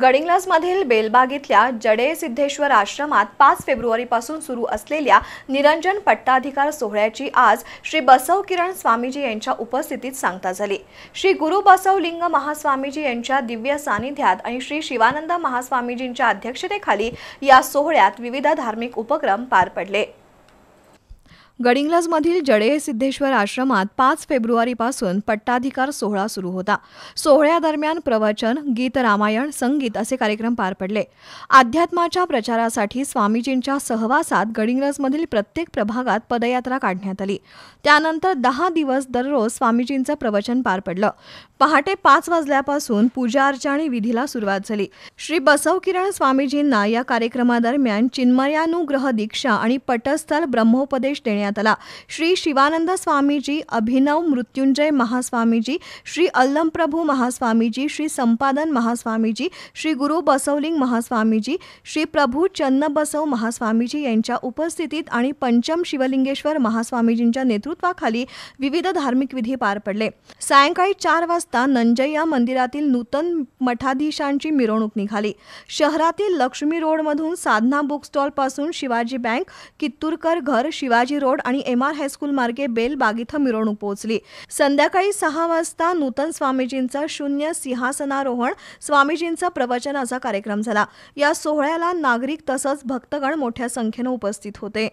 गडिंग्लजमधील बेलबाग इथल्या जडे सिद्धेश्वर आश्रमात पाच फेब्रुवारीपासून सुरू असलेल्या निरंजन पट्टाधिकार सोहळ्याची आज श्री बसव किरण स्वामीजी यांच्या उपस्थितीत सांगता झाली श्री गुरु बसवलिंग महास्वामीजी यांच्या दिव्य सानिध्यात आणि श्री शिवानंद महास्वामीजींच्या अध्यक्षतेखाली या सोहळ्यात विविध धार्मिक उपक्रम पार पडले गडिंग्लजमधील जडे सिद्धेश्वर आश्रमात पाच फेब्रुवारीपासून पट्टाधिकार सोहळा सुरू होता सोहळ्यादरम्यान प्रवचन गीत रामायण संगीत असे कार्यक्रम पार पडले अध्यात्माच्या प्रचारासाठी स्वामीजींच्या सहवासात गडिंग्लजमधील प्रत्येक प्रभागात पदयात्रा काढण्यात आली त्यानंतर दहा दिवस दररोज स्वामीजींचं प्रवचन पार पडलं पहाटे पाच वाजल्यापासून पूजा अर्चा आणि विधीला सुरुवात झाली श्री बसव किरण स्वामीजींना या कार्यक्रमादरम्यान चिन्मयानुग्रह दीक्षा आणि पटस्थल ब्रह्मोपदेश देण्यात करण्यात आला श्री शिवानंद स्वामीजी अभिनव मृत्युंजय महास्वामीजी श्री अल्लमप्रभू महास्वामीजी श्री संपादन महास्वामीजी श्री गुरु बसवलिंग महास्वामीजी श्री प्रभू चन्नबसव महास्वामीजी यांच्या उपस्थितीत आणि पंचम शिवलिंगेश्वर महास्वामीजींच्या नेतृत्वाखाली विविध धार्मिक विधी पार पडले सायंकाळी चार वाजता नंजय या मंदिरातील नूतन मठाधीशांची मिरवणूक निघाली शहरातील लक्ष्मी रोडमधून साधना बुक स्टॉल पासून शिवाजी बँक कित्तूरकर घर शिवाजी रोड आणि एम आर हायस्कूल मार्गे बेल बाग इथं मिरवणूक पोहोचली संध्याकाळी सहा वाजता नूतन स्वामीजींचा शून्य सिंहासनारोहण स्वामीजींचा प्रवचनाचा कार्यक्रम झाला या सोहळ्याला नागरिक तसंच भक्तगण मोठ्या संख्येनं उपस्थित होते